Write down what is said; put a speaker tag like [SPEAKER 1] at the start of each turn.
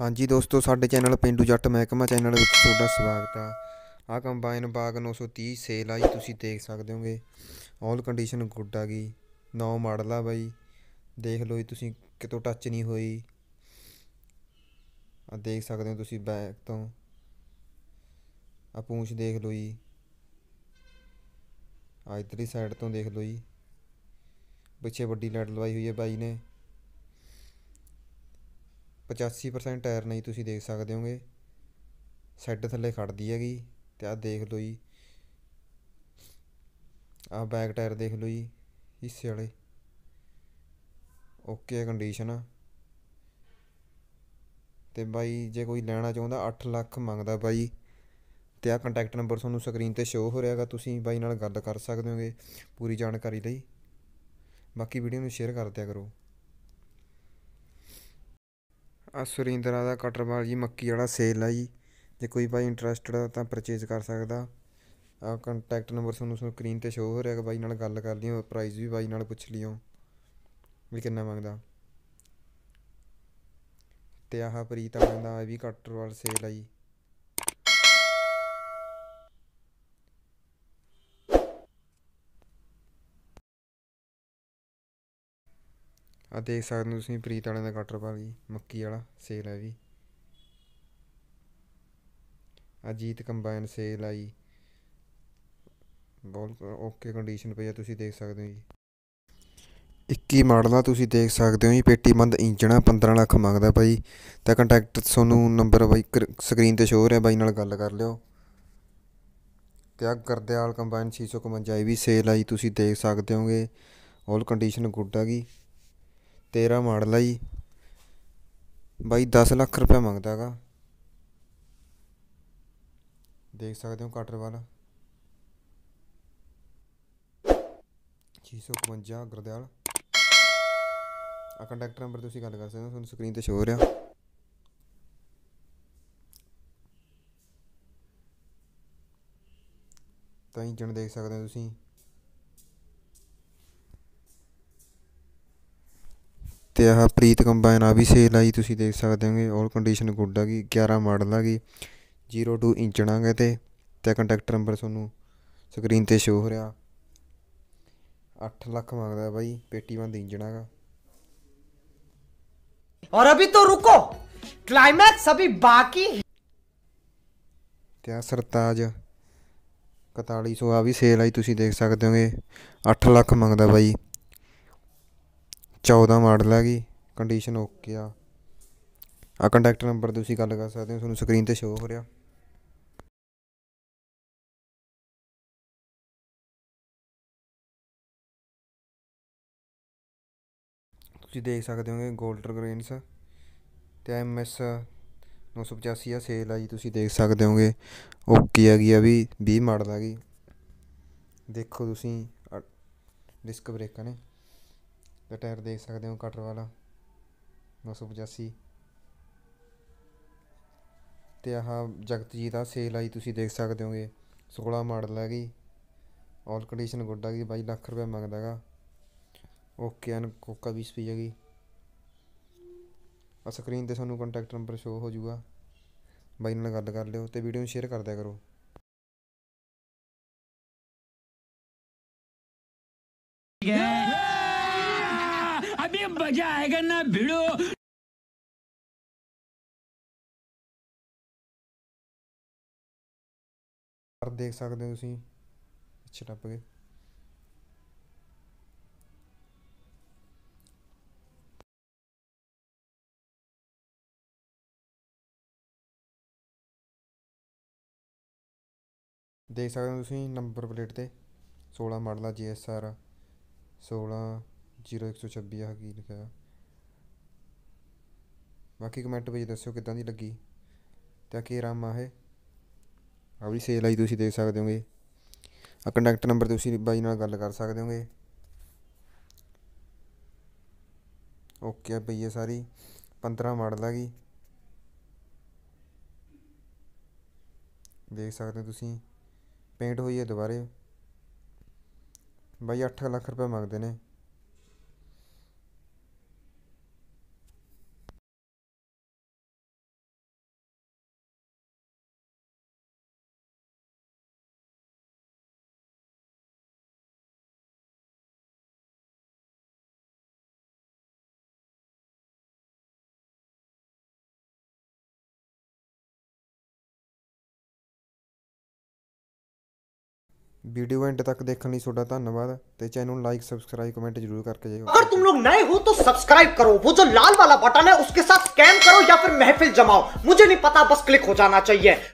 [SPEAKER 1] ਹਾਂਜੀ ਦੋਸਤੋ ਸਾਡੇ ਚੈਨਲ ਪਿੰਡੂ ਜੱਟ ਮਹਿਕਮਾ ਚੈਨਲ ਵਿੱਚ ਤੁਹਾਡਾ ਸਵਾਗਤ ਆ ਆ ਕੰਬਾਈਨ ਬਾਗ 930 ਸੇਲ ਆ ਜੀ ਤੁਸੀਂ ਦੇਖ ਸਕਦੇ ਹੋਗੇ ਆਲ ਕੰਡੀਸ਼ਨ ਗੁੱਡ ਆ ਗਈ ਨੌ ਮਾਡਲ ਆ ਬਾਈ ਦੇਖ ਲਓ ਜੀ ਤੁਸੀਂ ਕਿਤੋਂ ਟੱਚ ਨਹੀਂ ਹੋਈ ਆ ਦੇਖ ਸਕਦੇ ਹੋ ਤੁਸੀਂ ਬੈਕ ਤੋਂ ਆ ਪੂੰਛ ਦੇਖ ਲਓ ਜੀ ਆ ਇਧਰਲੀ ਸਾਈਡ ਤੋਂ ਦੇਖ ਲਓ ਜੀ ਪਿੱਛੇ ਵੱਡੀ ਲਾਈਟ ਲਵਾਈ ਹੋਈ ਹੈ ਬਾਈ ਨੇ 85% ਟਾਇਰ ਨਹੀਂ ਤੁਸੀਂ ਦੇਖ ਸਕਦੇ ਹੋਗੇ ਸੈੱਡ ਥੱਲੇ ਖੜਦੀ ਹੈਗੀ ਤੇ ਆਹ ਦੇਖ ਲਓ ਜੀ ਆਹ ਬੈਕ ਟਾਇਰ ਦੇਖ ਲਓ ਜੀ ਹਿੱਸੇ ਵਾਲੇ ਓਕੇ ਕੰਡੀਸ਼ਨ ਆ ਤੇ ਬਾਈ ਜੇ ਕੋਈ ਲੈਣਾ ਚਾਹੁੰਦਾ 8 ਲੱਖ ਮੰਗਦਾ ਬਾਈ ਤੇ ਆ ਕੰਟੈਕਟ ਨੰਬਰ ਤੁਹਾਨੂੰ ਸਕਰੀਨ ਤੇ ਸ਼ੋ ਹੋ ਰਿਹਾਗਾ ਤੁਸੀਂ ਬਾਈ ਨਾਲ ਗੱਲ ਕਰ ਸਕਦੇ ਹੋਗੇ ਪੂਰੀ ਜਾਣਕਾਰੀ ਲਈ ਬਾਕੀ ਵੀਡੀਓ ਨੂੰ ਸ਼ੇਅਰ ਕਰ ਦਿਆ ਕਰੋ ਆ ਸੁਰਿੰਦਰਾ ਦਾ ਕਟਰ ਬਾਲ ਜੀ ਮੱਕੀ ਵਾਲਾ ਸੇਲ ਆ ਜੀ ਜੇ ਕੋਈ ਭਾਈ ਇੰਟਰਸਟਡ ਆ ਤਾਂ ਪਰਚੇਸ ਕਰ ਸਕਦਾ ਆ ਕੰਟੈਕਟ ਨੰਬਰ ਤੁਹਾਨੂੰ ਸਕਰੀਨ ਤੇ ਸ਼ੋਅ ਹੋ ਰਿਹਾ ਹੈ ਬਾਈ ਨਾਲ ਗੱਲ ਕਰ ਲਿਓ ਪ੍ਰਾਈਸ ਵੀ ਬਾਈ ਨਾਲ ਪੁੱਛ ਲਿਓ ਵੀ ਕਿੰਨਾ ਮੰਗਦਾ ਤੇ ਆਹ ਪ੍ਰੀਤ ਆਉਂਦਾ ਵੀ ਕਟਰ ਵਾਲ ਸੇਲ ਆ ਜੀ ਆ ਦੇਖ ਸਕਦੇ ਹੋ ਤੁਸੀਂ ਪ੍ਰੀਤ ਵਾਲਿਆਂ ਦਾ ਕਟਰ ਪਾ ਲਈ ਮੱਕੀ ਵਾਲਾ ਸੇਲ ਹੈ ਵੀ ਅਜੀਤ ਕੰਬਾਈਨ ਸੇਲ ਆਈ ਬਹੁਤ ਓਕੇ ਕੰਡੀਸ਼ਨ ਪਈ ਆ ਤੁਸੀਂ ਦੇਖ ਸਕਦੇ ਹੋ ਜੀ 21 ਮਾਡਲ ਆ ਤੁਸੀਂ ਦੇਖ ਸਕਦੇ ਹੋ ਜੀ ਪੇਟੀ ਬੰਦ ਇੰਜਣਾ 15 ਲੱਖ ਮੰਗਦਾ ਭਾਈ ਤਾਂ ਕੰਟੈਕਟ ਤੁਹਾਨੂੰ ਨੰਬਰ ਬਾਈ ਸਕਰੀਨ ਤੇ ਸ਼ੋ ਹੋ ਰਿਹਾ ਬਾਈ ਨਾਲ ਗੱਲ ਕਰ ਲਿਓ ਤੇ ਆ ਆਲ ਕੰਬਾਈਨ ਜਾਈ ਵੀ ਸੇਲ ਆਈ ਤੁਸੀਂ ਦੇਖ ਸਕਦੇ ਹੋਗੇ ਆਲ ਕੰਡੀਸ਼ਨ ਗੁੱਡ ਹੈਗੀ ਤੇਰਾ ਮਾਡਲ ਆ ਜੀ ਬਾਈ 10 ਲੱਖ ਰੁਪਏ ਮੰਗਦਾ ਹੈਗਾ ਦੇਖ ਸਕਦੇ ਹੋ ਕਟਰ ਵਾਲਾ 655 ਗਰਦਿਆਲ ਆ ਕੰਟੈਕਟ ਨੰਬਰ ਤੁਸੀਂ ਗੱਲ ਕਰ ਸਕਦੇ ਹੋ ਤੁਹਾਨੂੰ ਸਕਰੀਨ ਤੇ ਸ਼ੋਅ ਹੋ ਰਿਹਾ ਤਾਂ ਇੰਜਣ ਦੇਖ ਸਕਦੇ ਹੋ ਤੁਸੀਂ ਤੇ ਆਹ ਪ੍ਰੀਤ ਕੰਬਾਈਨ ਆ ਵੀ ਸੇਲ ਆਈ ਤੁਸੀਂ ਦੇਖ ਸਕਦੇ ਹੋਗੇ 올 ਕੰਡੀਸ਼ਨ ਗੁੱਡ ਗਈ 11 ਮਾਡਲ ਹੈਗੀ 02 ਇੰਚਣਾ ਗੇ ਤੇ ਤੇ ਕੰਟੈਕਟ ਨੰਬਰ ਤੁਹਾਨੂੰ ਸਕਰੀਨ ਤੇ ਸ਼ੋ ਹੋ ਰਿਹਾ 8 ਲੱਖ ਮੰਗਦਾ ਬਾਈ ਪੇਟੀ ਬੰਦ ਇੰਜਣਾ
[SPEAKER 2] ਔਰ ਅਭੀ ਤੋ ਰੁਕੋ ਕਲਾਈਮੈਕਸ ਅਭੀ ਬਾਕੀ ਹੈ
[SPEAKER 1] ਤੇ ਸਰਤਾਜ 4400 ਆ ਵੀ ਸੇਲ ਆਈ ਤੁਸੀਂ ਦੇਖ ਸਕਦੇ ਹੋਗੇ 8 ਲੱਖ ਮੰਗਦਾ ਬਾਈ 14 ਮਾਡਲ ਹੈਗੀ ਕੰਡੀਸ਼ਨ ਓਕੇ ਆ
[SPEAKER 2] ਆ ਕੰਟੈਕਟ ਨੰਬਰ ਤੁਸੀਂ ਗੱਲ ਕਰ ਸਕਦੇ ਹੋ ਤੁਹਾਨੂੰ ਸਕਰੀਨ ਤੇ ਸ਼ੋ ਹੋ ਰਿਹਾ ਤੁਸੀਂ ਦੇਖ ਸਕਦੇ ਹੋਗੇ 골ਡਰ ਗ੍ਰੇਨਸ
[SPEAKER 1] ਤੇ ਐਮਐਸ 985 ਆ ਸੇਲ ਆ ਜੀ ਤੁਸੀਂ ਦੇਖ ਸਕਦੇ ਹੋਗੇ ਓਕੇ ਹੈਗੀ ਆ ਵੀ 20 ਮਾਡਲ ਹੈਗੀ ਦੇਖੋ ਤੁਸੀਂ ਡਿਸਕ ਬ੍ਰੇਕਾਂ ਨੇ ਦਾ ਟਾਇਰ ਦੇਖ ਸਕਦੇ ਹੋ ਕਟਰ ਵਾਲਾ 985 ਤੇ ਆਹ ਜਗਤਜੀਤ ਦਾ ਸੇਲ ਆਈ ਤੁਸੀਂ ਦੇਖ ਸਕਦੇ ਹੋਗੇ 16 ਮਾਡਲ ਹੈਗੀ ਆਲ ਕੰਡੀਸ਼ਨ ਗੁੱਡ ਹੈਗੀ ਬਾਈ ਲੱਖ ਰੁਪਏ ਮੰਗਦਾ ਹੈਗਾ ਓਕੇ ਐਨ ਕੋਕਾ 20 ਪੀ ਹੈਗੀ ਆ ਸਕਰੀਨ ਤੇ ਤੁਹਾਨੂੰ ਕੰਟੈਕਟ ਨੰਬਰ ਸ਼ੋ ਹੋ ਜਾਊਗਾ ਬਾਈ ਨਾਲ ਗੱਲ ਕਰ ਲਿਓ ਤੇ ਵੀਡੀਓ ਨੂੰ ਸ਼ੇਅਰ ਕਰ ਦਿਆ ਕਰੋ
[SPEAKER 2] Yeah. ये मजा आएगा ना भिड़ो ਦੇਖ ਸਕਦੇ ਹੋ ਤੁਸੀਂ ਪਿੱਛੇ ਟੱਪ ਗਏ ਦੇਖ ਸਕਦੇ ਹੋ ਤੁਸੀਂ ਨੰਬਰ ਪਲੇਟ ਤੇ 16 ਮਾਡਲ ਦਾ ਜੀਐਸਆਰ
[SPEAKER 1] 16 ਜ਼ੀਰੋ 126 ਆ ਕੀ ਲਿਖਿਆ ਬਾਕੀ ਕਮੈਂਟ ਵਿੱਚ ਦੱਸਿਓ ਕਿਦਾਂ ਦੀ ਲੱਗੀ ਤਾਂ ਕੀ ਰਾਮ ਆ ਇਹ ਆ ਵੀ ਸੇਲ ਆਈ ਤੁਸੀਂ ਦੇਖ ਸਕਦੇ ਹੋਗੇ ਆ ਕੰਟੈਕਟ ਨੰਬਰ ਤੁਸੀਂ ਬਾਈ ਨਾਲ ਗੱਲ ਕਰ ਸਕਦੇ ਹੋਗੇ ਓਕੇ ਆ ਬਈਏ ਸਾਰੀ 15 ਮਾਡਲ ਆ ਗਈ ਦੇਖ ਸਕਦੇ ਤੁਸੀਂ ਪੇਂਟ ਹੋਈ ਹੈ ਦੁਬਾਰੇ ਬਾਈ 8 ਲੱਖ ਰੁਪਏ ਮੰਗਦੇ
[SPEAKER 2] ਨੇ वीडियो एंड तक देखने लिए थोड़ा धन्यवाद तो चैनल लाइक सब्सक्राइब
[SPEAKER 1] कमेंट जरूर करके जाइए
[SPEAKER 2] अगर तुम लोग नए हो तो सब्सक्राइब करो वो जो लाल वाला बटन है उसके साथ स्कैन करो या फिर महफिल जमाओ मुझे नहीं पता बस क्लिक हो जाना चाहिए